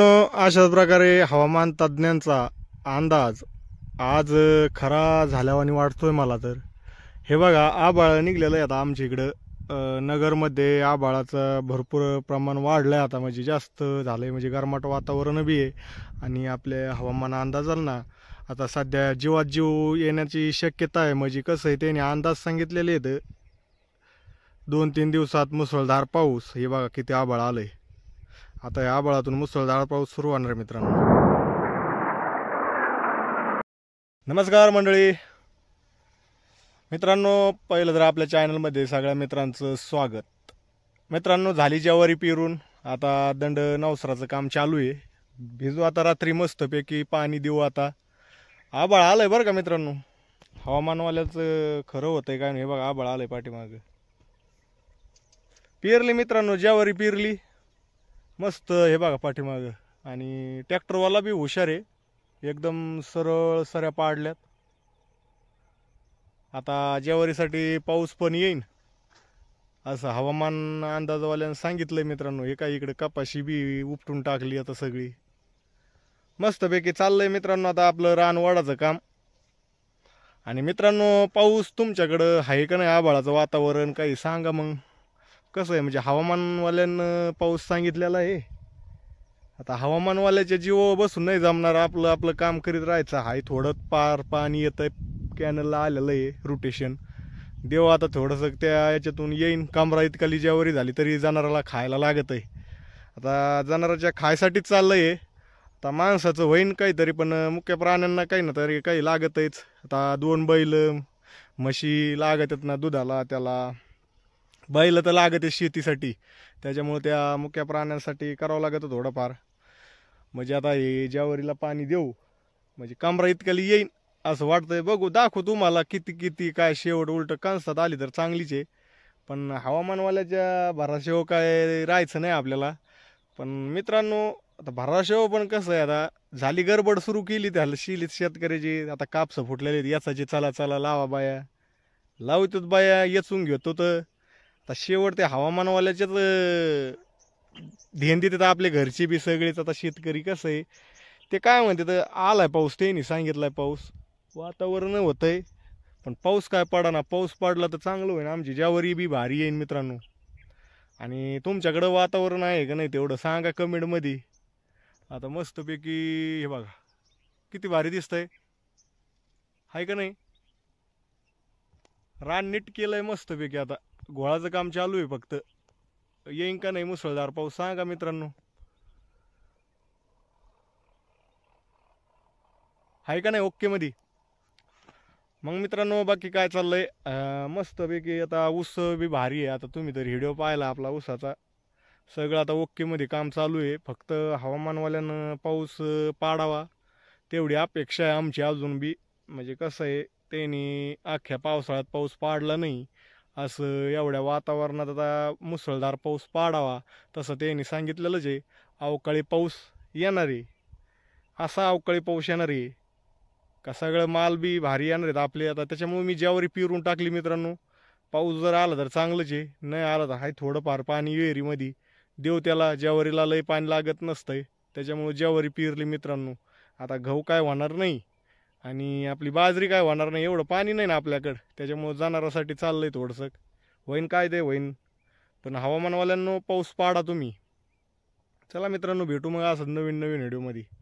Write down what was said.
अशाच प्रकारे हवामान तज्ज्ञांचा अंदाज आज खरा झाल्यावानी वाटतोय मला तर हे बघा आबाळ निघलेलं आहे आता आमच्या इकडं नगरमध्ये आबाळाचं भरपूर प्रमाण वाढलं आहे आता म्हणजे जास्त झालं आहे म्हणजे गरमाट वातावरण बी आहे आणि आपल्या हवामान आला ना आता सध्या जीवात जीव येण्याची शक्यता आहे म्हणजे कसं आहे त्याने अंदाज सांगितलेले आहेत दोन तीन दिवसात मुसळधार पाऊस हे बघा किती आबाळ आलं आता या बळातून मुसळधार पाऊस सुरू होणार मित्रांनो नमस्कार मंडळी मित्रांनो पहिलं तर आपल्या चॅनलमध्ये सगळ्या मित्रांचं स्वागत मित्रांनो झाली ज्यावारी पिरून आता दंड नवसराचं काम चालू आहे भिजू आता रात्री मस्तपैकी पाणी देऊ आता आबाळ आलं आहे बरं का मित्रांनो हवामानवाल्याचं खरं होतं आहे काय नाही बघा आबाळ आलं आहे पाठीमागं पेरली मित्रांनो ज्यावारी पिरली मस्त हे बघा पाठीमागं आणि ट्रॅक्टरवाला बी हुशार आहे एकदम सरळ सऱ्या पाडल्यात आता ज्यावारीसाठी पाऊस पण येईन असं हवामान अंदाजवाल्यानं सांगितलं मित्रांनो हे काय इकडे कपाशी बी उपटून टाकली आता सगळी मस्तपैकी चाललंय मित्रांनो आता आपलं रानवाडाचं काम आणि मित्रांनो पाऊस तुमच्याकडं आहे का नाही आभाळाचं वातावरण काही सांगा मग कसं आहे म्हणजे हवामानवाल्यानं पाऊस सांगितलेला आहे आता हवामानवाल्याच्या जीव बसून नाही जमणार आपलं आपलं काम करीत राहायचं हाय थोडं पार पाणी येतं आहे कॅनलला आलेलं आहे रोटेशन देव आता थोडंसं त्या याच्यातून येईन कमरा इतका ज्यावरी झाली तरी जनावराला खायला लागत आहे आता जनावराच्या खायसाठीच चाललं आहे आता माणसाचं होईन काहीतरी पण मुख्य प्राण्यांना काही ना तरी काही लागतच आता दोन बैल म्हशी आहेत ना दुधाला त्याला बैल तर लागते शेतीसाठी त्याच्यामुळे त्या मुख्या प्राण्यांसाठी करावं लागतं थोडंफार म्हणजे आता हे ज्यावरीला पाणी देऊ म्हणजे कमरा इतक्याला येईन असं वाटतंय बघू दाखवू तुम्हाला किती किती काय शेवट उलट कणसात आली तर चांगलीच आहे पण हवामानवाल्याच्या भराशेव काय राहायचं नाही आपल्याला पण मित्रांनो आता भराशेव पण कसं आहे आता झाली गडबड सुरू केली त्याला शिलीत शेतकऱ्याची आता कापसं फुटलेली याचा जे चला चला लावा बाया लावतोच बाया येचून घेतो तर आता शेवट ते हवामानवाल्याचेच ध्यान तर आपले घरचे बी सगळेच आता शेतकरी कसं आहे ते काय म्हणते तर आलाय पाऊस त्यांनी सांगितलाय पाऊस वातावरण होतंय पण पाऊस काय पडा ना पाऊस पडला तर चांगलं होईल आमची ज्यावरही बी भारी येईन मित्रांनो आणि तुमच्याकडं वातावरण आहे का नाही तेवढं सांगा कमेंटमध्ये आता मस्तपैकी हे बघा किती भारी दिसतंय आहे का नाही रान नीट केलंय मस्तपैकी आता गोळाचं काम चालू आहे फक्त येईन का नाही मुसळधार पाऊस सांगा मित्रांनो आहे का नाही ओके मध्ये मग मित्रांनो बाकी काय चाललंय मस्त पैकी आता ऊस बी भारी आहे आता तुम्ही तर व्हिडिओ पाहिला आपला ऊसाचा सगळं आता ओके मध्ये काम चालू आहे फक्त हवामानवाल्यानं पाऊस पाडावा तेवढी अपेक्षा आहे आमची अजून बी म्हणजे कसं आहे त्यांनी अख्ख्या पावसाळ्यात पाऊस पाडला नाही असं एवढ्या वातावरणात आता मुसळधार पाऊस पाडावा तसं त्यांनी सांगितलेलं आहे अवकाळी पाऊस येणार आहे असा अवकाळी पाऊस येणार आहे का सगळं माल बी भारी येणार आहेत आपले आता त्याच्यामुळे मी ज्यावरी पिरून टाकली मित्रांनो पाऊस जर आला तर चांगलं आहे नाही आला तर हाय थोडंफार पाणी विहिरीमध्ये देव त्याला ज्यावरीला लय पाणी लागत नसतंय त्याच्यामुळे ज्यावरी पिरली मित्रांनो आता घाऊ काय होणार नाही आणि आपली बाजरी काय होणार नाही एवढं पाणी नाही ना आपल्याकडं त्याच्यामुळं जाणारासाठी चाललं आहे थोडंसं होईन काय दे होईन पण हवामानवाल्यांनो पाऊस पाडा तुम्ही चला मित्रांनो भेटू मग असं नवीन नवीन व्हिडिओमध्ये